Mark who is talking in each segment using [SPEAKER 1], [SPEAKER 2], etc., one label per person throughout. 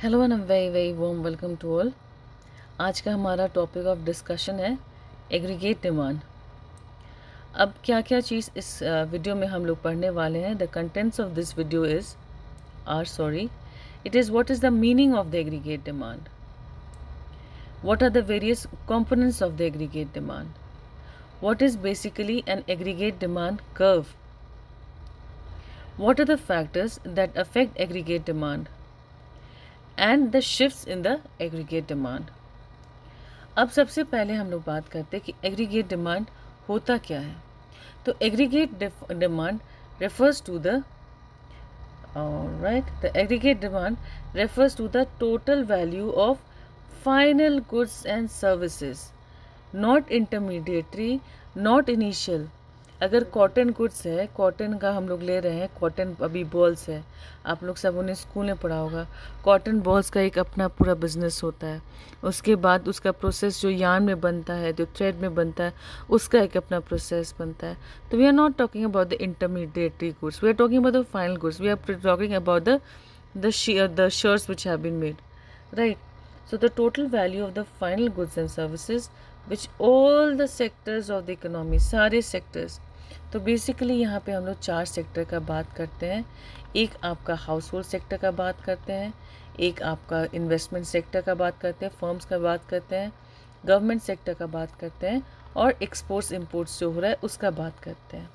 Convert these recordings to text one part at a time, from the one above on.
[SPEAKER 1] Hello and very very warm welcome to all आज का हमारा टॉपिक ऑफ डिस्कशन है एग्रीगेट डिमांड अब क्या क्या चीज़ इस वीडियो में हम लोग पढ़ने वाले हैं the contents of this video is are sorry it is what is the meaning of the aggregate demand what are the various components of the aggregate demand what is basically an aggregate demand curve what are the factors that affect aggregate demand and the shift in the aggregate demand अब सबसे पहले हम लोग बात करते हैं कि aggregate demand होता क्या है तो aggregate demand refers to the right the aggregate demand refers to the total value of final goods and services not intermediatory not initial अगर कॉटन गुड्स है कॉटन का हम लोग ले रहे हैं कॉटन अभी बॉल्स है आप लोग सब उन्हें स्कूल में पढ़ा होगा कॉटन बॉल्स का एक अपना पूरा बिजनेस होता है उसके बाद उसका प्रोसेस जो यान में बनता है जो थ्रेड में बनता है उसका एक अपना प्रोसेस बनता है तो we are not talking about the intermediatory goods we are talking about the final goods we are talking about the shirts which have been made right so the total value of the final goods and final which all the sectors of the sectors सारे sectors तो basically यहाँ पे हम लोग चार sector का बात करते हैं एक आपका हाउस होल्ड सेक्टर का बात करते हैं एक आपका इन्वेस्टमेंट सेक्टर का बात करते हैं फर्म्स का बात करते हैं गवर्नमेंट सेक्टर का बात करते हैं और एक्सपोर्ट्स इम्पोर्ट्स जो हो रहा है उसका बात करते हैं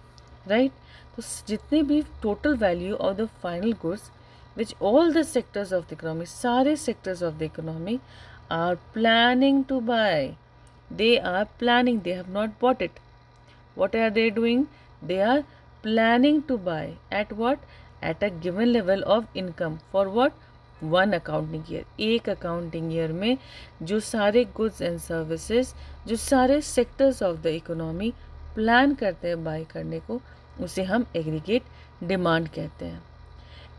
[SPEAKER 1] राइट right? तो जितने भी total value of the final goods which all the sectors of the economy सारे sectors of the economy are planning to buy they are planning they have not bought it what are they doing they are planning to buy at what at a given level of income for what one accounting year एक accounting year में जो सारे goods and services जो सारे sectors of the economy plan करते हैं buy करने को उसे हम aggregate डिमांड कहते हैं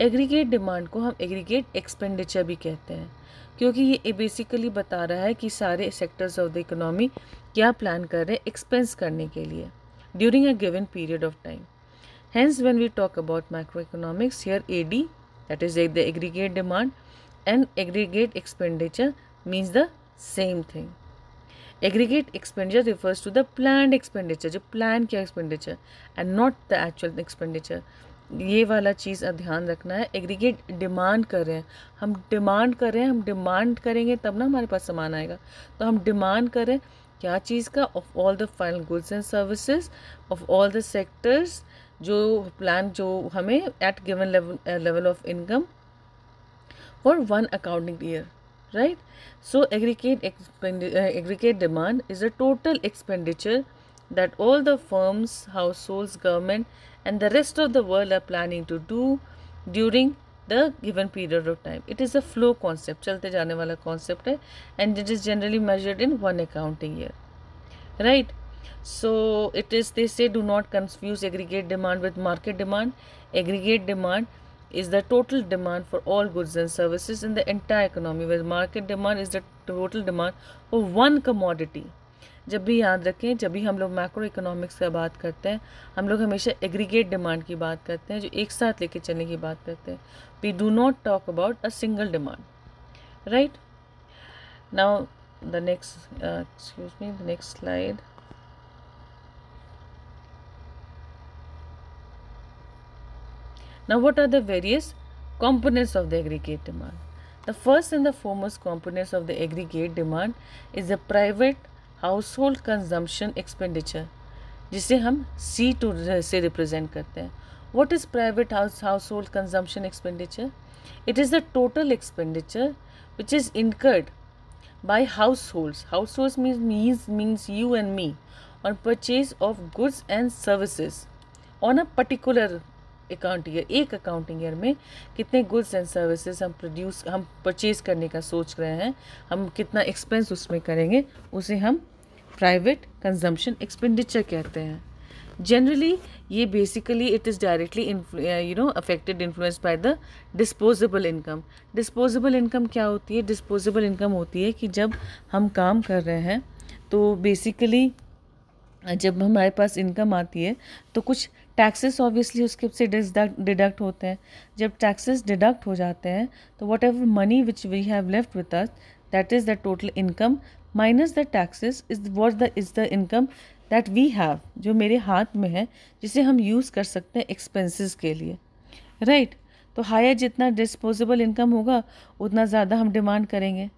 [SPEAKER 1] एग्रीगेट डिमांड को हम aggregate एक्सपेंडिचर भी कहते हैं क्योंकि ये बेसिकली बता रहा है कि सारे सेक्टर्स ऑफ द इकोनॉमी क्या प्लान कर रहे हैं एक्सपेंस करने के लिए during a given period of time. Hence, when we talk about macroeconomics, here AD, that is the aggregate demand, and aggregate expenditure means the same thing. Aggregate expenditure refers to the planned expenditure, jo plan kiya expenditure, and not the actual expenditure. ये वाला चीज़ ध्यान रखना है aggregate demand कर रहे हैं हम demand कर रहे हैं हम डिमांड करेंगे तब ना हमारे पास सामान आएगा तो हम डिमांड करें क्या चीज़ का of all the final goods and services of all the sectors जो प्लान जो हमें at given level of income for one accounting year right so aggregate aggregate demand is a total expenditure that all the firms household government and the rest of the world are planning to do during the given period of time. It is a flow concept, chalte jaane wala concept hai, and it is generally measured in one accounting year, right? So it is they say do not confuse aggregate demand with market demand. Aggregate demand is the total demand for all goods and services in the entire economy, whereas market demand is the total demand for one commodity जब भी याद रखें जब भी हम लोग micro economics का बात करते हैं हम लोग हमेशा एग्रीगेट डिमांड की बात करते हैं जो एक साथ लेके चलने की बात करते हैं we do not talk about a single demand right now the next excuse me the next slide now what are the various components of the aggregate demand the first and the foremost components of the aggregate demand is a private household consumption expenditure जिसे हम C to say represent करते हैं what is private house household consumption expenditure it is the total expenditure which is incurred by household household means means means you and me on purchase of goods and services on a particular account year एक account year में कितने goods and services हम produce हम purchase करने का सोच रहे हैं हम कितना एक्सपेंस उसमें करेंगे उसे हम प्राइवेट कंजम्पशन एक्सपेंडिचर कहते हैं जनरली ये basically it is directly you know affected influence by the disposable income disposable income क्या होती है डिस्पोजेबल इनकम होती है कि जब हम काम कर रहे हैं तो बेसिकली uh, जब हमारे पास इनकम आती है तो कुछ टैक्सेस ऑब्वियसली उसके से डिडक्ट होते हैं जब टैक्सेस डिडक्ट हो जाते हैं तो whatever money which we have left with us that is the total income minus the taxes is what the is the income that we have जो मेरे हाथ में है जिसे हम यूज़ कर सकते हैं एक्सपेंसिस के लिए राइट right. तो हायर जितना डिस्पोजेबल इनकम होगा उतना ज़्यादा हम डिमांड करेंगे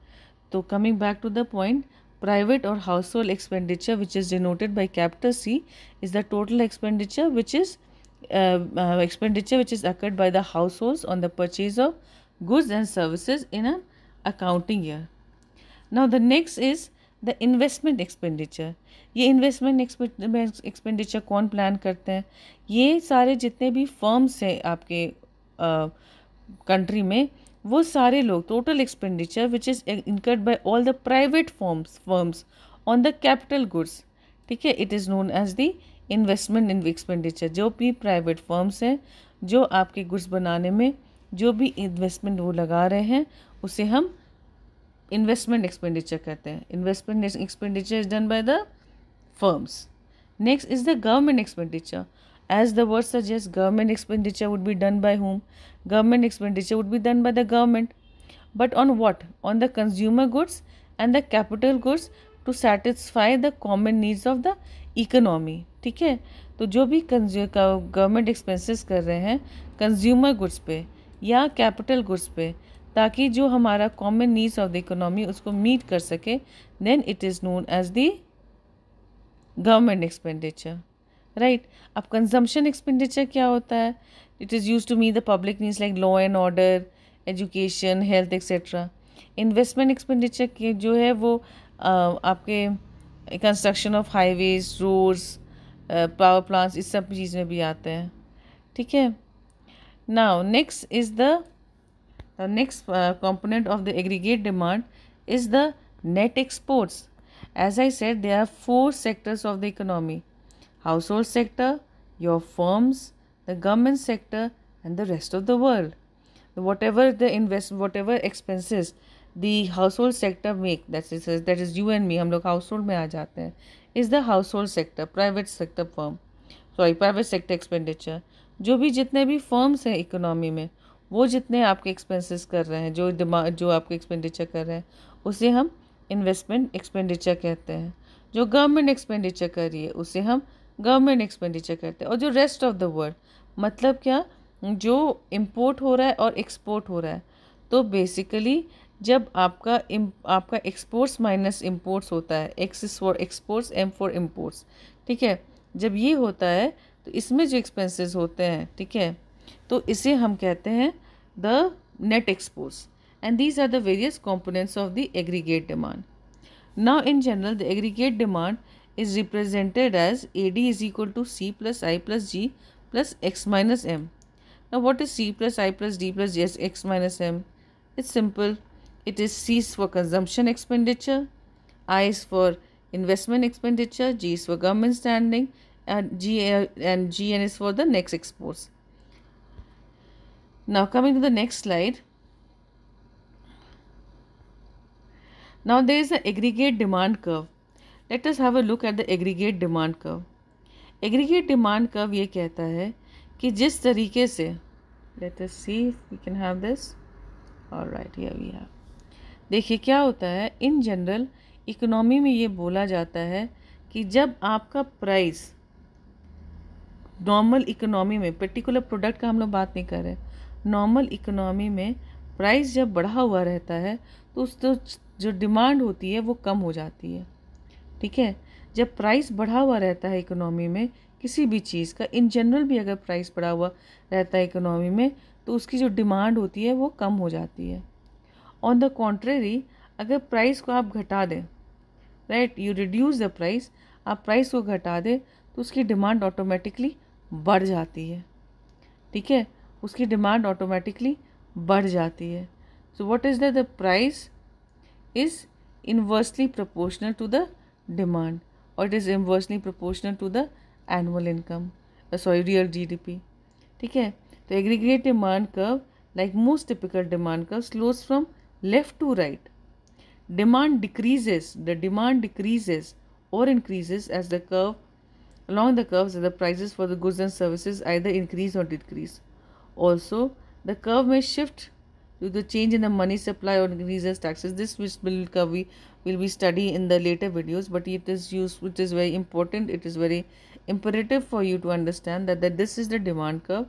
[SPEAKER 1] तो coming back to the point private और household expenditure which is denoted by capital C is the total expenditure which is expenditure which is occurred by the household on the purchase of goods and services in accounting year now the next is the investment expenditure ये investment expenditure कौन plan करते हैं ये सारे जितने भी firms हैं आपके कंट्री uh, में वो सारे लोग total expenditure which is incurred by all the private forms firms on the capital goods ठीक है it is known as the investment in expenditure जो भी प्राइवेट फर्म्स हैं जो आपके गुड्स बनाने में जो भी इन्वेस्टमेंट वो लगा रहे हैं उसे हम इन्वेस्टमेंट एक्सपेंडिचर कहते हैं investment expenditure is done by the firms next is the government expenditure as the word suggest government expenditure would be done by home government expenditure would be done by the government but on what on the consumer goods and the capital goods to satisfy the common needs of the economy ठीक है तो जो भी government expenses कर रहे हैं consumer goods पे या कैपिटल गुड्स पे ताकि जो हमारा common needs of the economy उसको मीट कर सके then it is known as the government expenditure right अब कंजम्पशन एक्सपेंडिचर क्या होता है it is use to meet the public needs like law and order education health etcetera investment expenditure के जो है वो आपके construction of highways roads power plants इस सब चीज़ में भी आते हैं ठीक है now next is the The next uh, component of the aggregate demand is the net exports. As I said, there are four sectors of the economy. Household sector, your firms, the government sector and the rest of the world. Whatever the invest, whatever expenses the household sector make, that is, that is you and me, हम लोग household में आ जाते हैं, is the household sector, private sector firm, sorry, private sector expenditure. जो भी जितने भी firms हैं economy में, वो जितने आपके एक्सपेंसेस कर रहे हैं जो डिमांड जो आपके एक्सपेंडिचर कर रहे हैं उसे हम इन्वेस्टमेंट एक्सपेंडिचर कहते हैं जो गवर्नमेंट एक्सपेंडिचर कर रही है उसे हम गवर्नमेंट एक्सपेंडिचर कहते हैं और जो रेस्ट ऑफ द वर्ल्ड मतलब क्या जो इम्पोर्ट हो रहा है और एक्सपोर्ट हो रहा है तो बेसिकली जब आपका आपका एक्सपोर्ट्स माइनस इम्पोर्ट्स होता है X is for exports M for imports ठीक है जब ये होता है तो इसमें जो एक्सपेंसेस होते हैं ठीक है तो इसे हम कहते हैं the net exports and these are the various components of the aggregate demand now in general the aggregate demand is represented as A D is equal to C plus I plus G plus X minus M ना what is C plus I plus D plus G X minus M it's simple it is C for consumption expenditure I is for investment expenditure G is for government standing and G and G N is for the next exports Now coming to the next slide. Now there is a aggregate demand curve. Let us have a look at the aggregate demand curve. Aggregate demand curve ye kehta hai ki jis tarike se let us see if we can have this. All right, here we have. देखिए क्या होता है in general economy में ये बोला जाता है कि जब आपका प्राइस नॉर्मल इकोनॉमी में पर्टिकुलर प्रोडक्ट का हम लोग बात नहीं कर रहे नॉर्मल इकोनॉमी में प्राइस जब बढ़ा हुआ रहता है तो उस तो जो डिमांड होती है वो कम हो जाती है ठीक है जब प्राइस बढ़ा हुआ रहता है इकोनॉमी में किसी भी चीज़ का इन जनरल भी अगर प्राइस बढ़ा हुआ रहता है इकोनॉमी में तो उसकी जो डिमांड होती है वो कम हो जाती है ऑन द कॉन्ट्रेरी अगर प्राइस को आप घटा दें right you reduce the price आप प्राइस को घटा दें तो उसकी डिमांड ऑटोमेटिकली बढ़ जाती है ठीक है उसकी डिमांड ऑटोमेटिकली बढ़ जाती है so what is the the price is inversely proportional to the demand और it is inversely proportional to the annual income sorry real P ठीक है तो aggregate demand curve like most typical demand curve slopes from left to right demand decreases the demand decreases और increases as the curve along the curves the prices for the goods and services I the increase और decrease Also, the curve may shift due to the change in the money supply or increases taxes. This which will curve we will be study in the later videos, but it is use which is very important. It is very imperative for you to understand that, that this is the demand curve.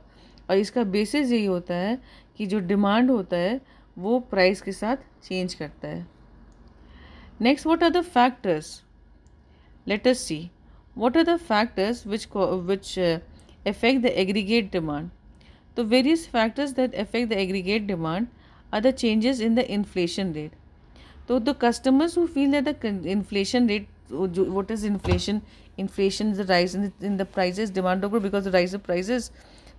[SPEAKER 1] और इसका basis यही होता है कि जो demand होता है वो प्राइस के साथ चेंज करता है next what are the factors let us see what are the factors which which affect the aggregate demand तो various factors that effect the aggregate demand are the changes in the inflation rate तो the customers who feel that the inflation rate जो what is inflation inflation is rise in the prices demand of because the rise of prices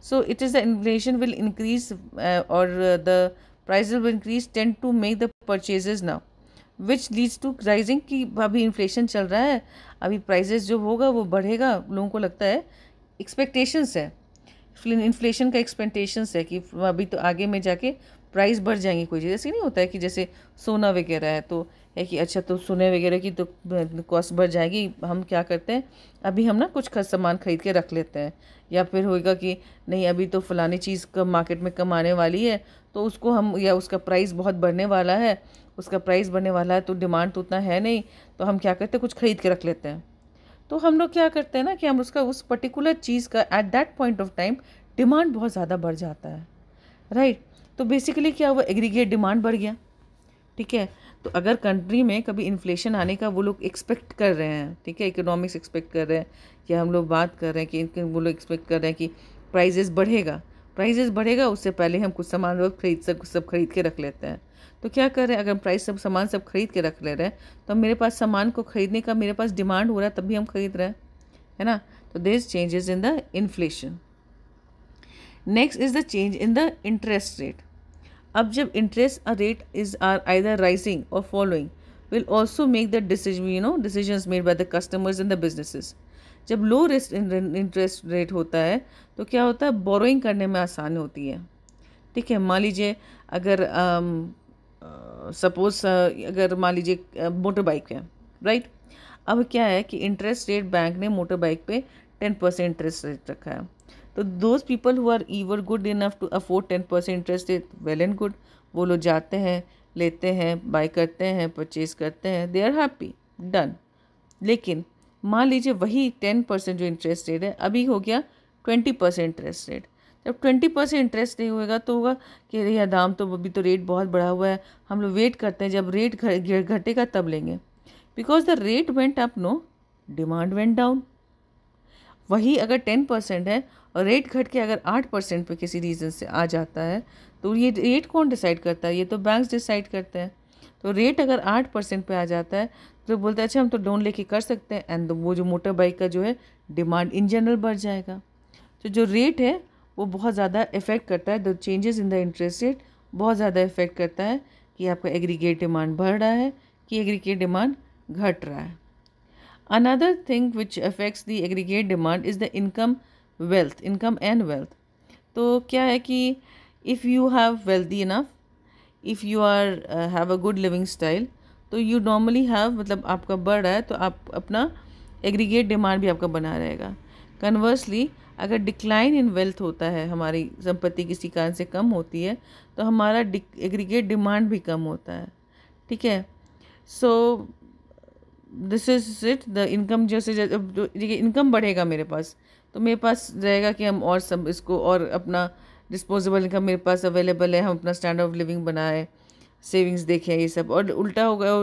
[SPEAKER 1] so it is the inflation will increase और the price will increase tend to make the purchases now which leads to rising कि अभी inflation चल रहा है अभी prices जो होगा वो बढ़ेगा लोगों को लगता है एक्सपेक्टेशंस है इन्फ्लेशन का एक्सपेक्टेशन है कि अभी तो आगे में जाके प्राइस बढ़ जाएंगी कोई चीज़ ऐसे नहीं होता है कि जैसे सोना वगैरह है तो है कि अच्छा तो सोने वगैरह की तो कॉस्ट बढ़ जाएगी हम क्या करते हैं अभी हम ना कुछ खर, सामान खरीद के रख लेते हैं या फिर होएगा कि नहीं अभी तो फलानी चीज़ का मार्केट में कम आने वाली है तो उसको हम या उसका प्राइस बहुत बढ़ने वाला है उसका प्राइस बढ़ने वाला है तो डिमांड तो उतना है नहीं तो हम क्या करते हैं कुछ खरीद के रख लेते हैं तो हम लोग क्या करते हैं ना कि हम उसका उस पर्टिकुलर चीज़ का at that point of time demand बहुत ज़्यादा बढ़ जाता है राइट right? तो बेसिकली क्या हुआ एग्रीगेट डिमांड बढ़ गया ठीक है तो अगर कंट्री में कभी इन्फ्लेशन आने का वो लोग एक्सपेक्ट कर रहे हैं ठीक है इकोनॉमिक्स एक्सपेक्ट कर रहे हैं या हम लोग बात कर रहे हैं कि वो लोग एक्सपेक्ट कर रहे हैं कि प्राइजेस बढ़ेगा प्राइजेस बढ़ेगा उससे पहले हम कुछ सामान लोग खरीद सब सब खरीद के रख लेते हैं तो क्या कर रहे हैं अगर हम प्राइस सब सामान सब खरीद के रख ले रहे हैं तो मेरे पास सामान को ख़रीदने का मेरे पास डिमांड हो रहा है तब भी हम खरीद रहे हैं है ना तो this changes in the inflation next is the change in the interest rate अब जब interest rate is are either rising और following will also make the decision you know decision made by the customers in the businesses जब low interest rate होता है तो क्या होता है बोरोइंग करने में आसानी होती है ठीक है मान लीजिए अगर आ, um, सपोज अगर मान लीजिए मोटर बाइक है राइट अब क्या है कि इंटरेस्ट रेट बैंक ने मोटर बाइक पे टेन परसेंट इंटरेस्ट रेट रखा है तो those people who are ever good enough to afford ten percent interest rate well and good वो लोग जाते हैं लेते हैं बाई करते हैं परचेज करते हैं दे आर हैप्पी डन लेकिन मान लीजिए वही टेन परसेंट जो इंटरेस्ट रेट है अभी हो गया ट्वेंटी परसेंट इंटरेस्ट रेट जब ट्वेंटी परसेंट इंटरेस्ट नहीं होगा तो होगा कि अरे यार दाम तो अभी तो रेट बहुत बढ़ा हुआ है हम लोग वेट करते हैं जब रेट घटेगा तब लेंगे because the rate went up no demand went down वही अगर टेन परसेंट है और रेट घट के अगर आठ परसेंट पर किसी रीज़न से आ जाता है तो ये रेट कौन डिसाइड करता है ये तो बैंक्स डिसाइड करते हैं तो रेट अगर आठ परसेंट पर आ जाता है तो बोलते हैं अच्छा हम तो लोन लेके कर सकते हैं एंड वो जो मोटर बाइक का जो है डिमांड इन जनरल बढ़ जाएगा तो जो रेट है वो बहुत ज़्यादा इफ़ेक्ट करता है the changes in the interest rate बहुत ज़्यादा इफ़ेक्ट करता है कि आपका एग्रीगेट डिमांड बढ़ रहा है कि एग्रीगेट डिमांड घट रहा है another thing which affects the aggregate demand is the income wealth income and wealth तो क्या है कि if you have wealthy enough if you are have a good living style तो यू नॉर्मली हैव मतलब आपका बढ़ रहा है तो आप अपना एग्रीगेट डिमांड भी आपका बना रहेगा कन्वर्सली अगर डिक्लाइन इन वेल्थ होता है हमारी संपत्ति किसी कारण से कम होती है तो हमारा एग्रीगेट डिमांड भी कम होता है ठीक है so this is it the income जैसे जैसे इनकम तो बढ़ेगा मेरे पास तो मेरे पास रहेगा कि हम और सब इसको और अपना डिस्पोजेबल इनकम मेरे पास अवेलेबल है हम अपना स्टैंडर्ड ऑफ लिविंग बनाए सेविंग्स देखें ये सब और उल्टा होगा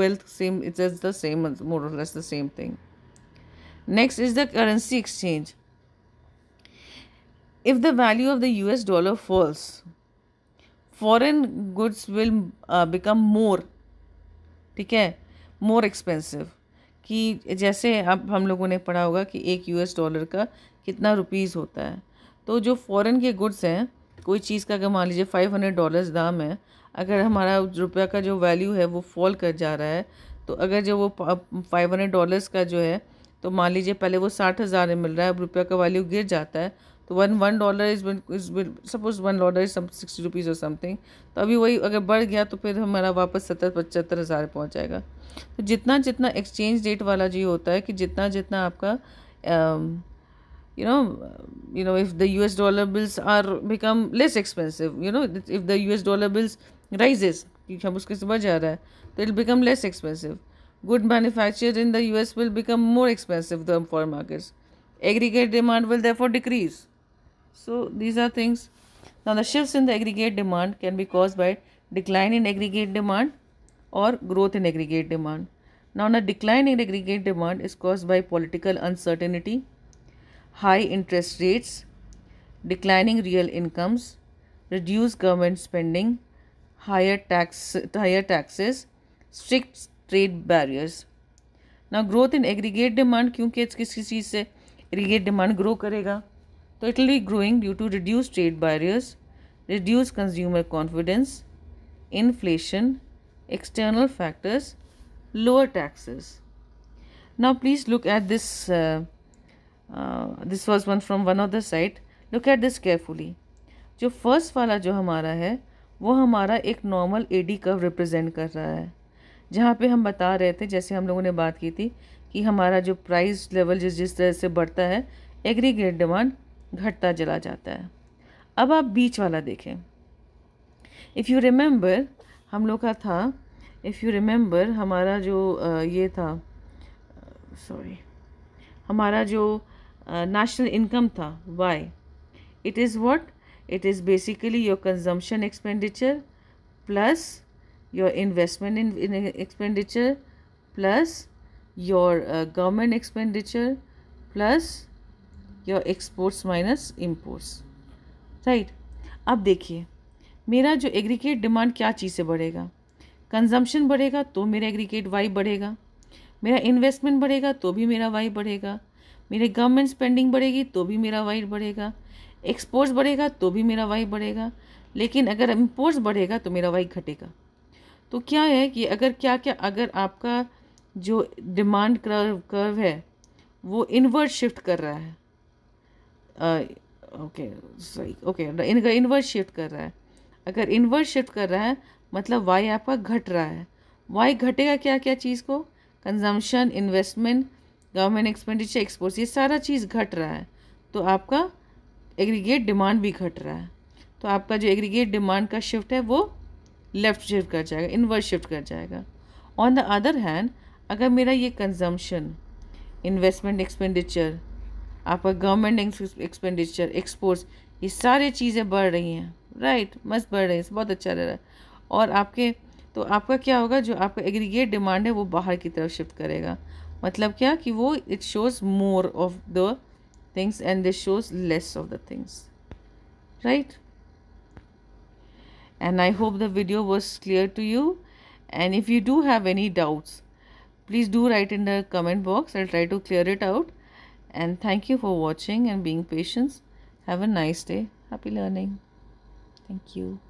[SPEAKER 1] wealth same it's the same more less the same thing next is the currency exchange if the value of the US dollar falls, foreign goods will uh, become more ठीक है more expensive कि जैसे अब हम लोगों ने पढ़ा होगा कि एक यूएस डॉलर का कितना रुपीज़ होता है तो जो फॉरेन के गुड्स हैं कोई चीज़ का अगर मान लीजिए फाइव हंड्रेड डॉलर्स दाम है अगर हमारा रुपया का जो वैल्यू है वो फॉल कर जा रहा है तो अगर जो वो फाइव हंड्रेड डॉलर्स का जो है तो मान लीजिए पहले वो साठ हज़ार में मिल रहा है अब रुपया का वैल्यू गिर जाता है तो one one dollar is is suppose one dollar is some sixty rupees और समथिंग तो अभी वही अगर बढ़ गया तो फिर हमारा वापस सत्तर पचहत्तर हज़ार पहुँच जाएगा तो जितना जितना एक्सचेंज रेट वाला जी होता है कि जितना जितना आपका you um, know you know if the us dollar bills are become less expensive you if the U S dollar bills rises क्योंकि हम उसके सुबह जा रहा है तो it become less expensive good manufacture in the S will become more expensive the for markets aggregate demand will for decrease so these are things now the shifts in the aggregate demand can be caused by decline in aggregate demand or growth in aggregate demand now the decline in aggregate demand is caused by political uncertainty high interest rates declining real incomes reduced government spending higher tax higher taxes strict trade barriers now growth in aggregate demand because किसी aggregate demand grow तो it will growing due to reduce trade barriers reduce consumer confidence inflation external factors lower taxes now please look at this this was one from one of the site look at this carefully जो first वाला जो हमारा है वो हमारा एक normal A D curve represent कर रहा है जहाँ पर हम बता रहे थे जैसे हम लोगों ने बात की थी कि हमारा जो प्राइस लेवल जिस जिस तरह से बढ़ता है एग्रीगेट डिमांड घटता चला जाता है अब आप बीच वाला देखें इफ़ यू रिमेंबर हम लोग का था इफ़ यू रिमेंबर हमारा जो ये था सॉरी हमारा जो नेशनल इनकम था Y it is what it is basically your consumption expenditure plus your investment in expenditure plus your government expenditure plus your exports minus imports right अब देखिए मेरा जो एग्रीकेट डिमांड क्या चीज़ से बढ़ेगा कंजम्पशन बढ़ेगा तो मेरा एग्रीकेट वाई बढ़ेगा मेरा इन्वेस्टमेंट बढ़ेगा तो भी मेरा वाई बढ़ेगा मेरे गवर्नमेंट स्पेंडिंग बढ़ेगी तो भी मेरा वाई बढ़ेगा एक्सपोर्ट्स बढ़ेगा तो भी मेरा वाई बढ़ेगा लेकिन अगर इम्पोर्ट्स बढ़ेगा तो मेरा वाई घटेगा तो क्या है कि अगर क्या क्या अगर आपका जो डिमांड कर्व है वो इनवर्ट शिफ्ट कर रहा है ओके सॉरी ओके इनका इन्वर्स शिफ्ट कर रहा है अगर इन्वर्स शिफ्ट कर रहा है मतलब वाई आपका घट रहा है वाई घटेगा क्या क्या चीज़ को consumption investment government expenditure exports ये सारा चीज़ घट रहा है तो आपका एग्रीगेट डिमांड भी घट रहा है तो आपका जो एग्रीगेट डिमांड का शिफ्ट है वो लेफ़्ट शिफ्ट कर जाएगा इनवर्स शिफ्ट कर जाएगा ऑन द अदर हैंड अगर मेरा ये कंजम्पशन इन्वेस्टमेंट एक्सपेंडिचर आपका गवर्नमेंट एक्सपेंडिचर एक्सपोर्ट्स ये सारी चीज़ें बढ़ रही हैं राइट मस्त बढ़ रही हैं बहुत अच्छा रह रहा है और आपके तो आपका क्या होगा जो आपका एग्रीगेट डिमांड है वो बाहर की तरफ शिफ्ट करेगा मतलब क्या कि वो it shows more of the things and this shows less of the things right and I hope the video was clear to you and if you do have any doubts please do write in the comment box I try to clear it out and thank you for watching and being patient have a nice day happy learning thank you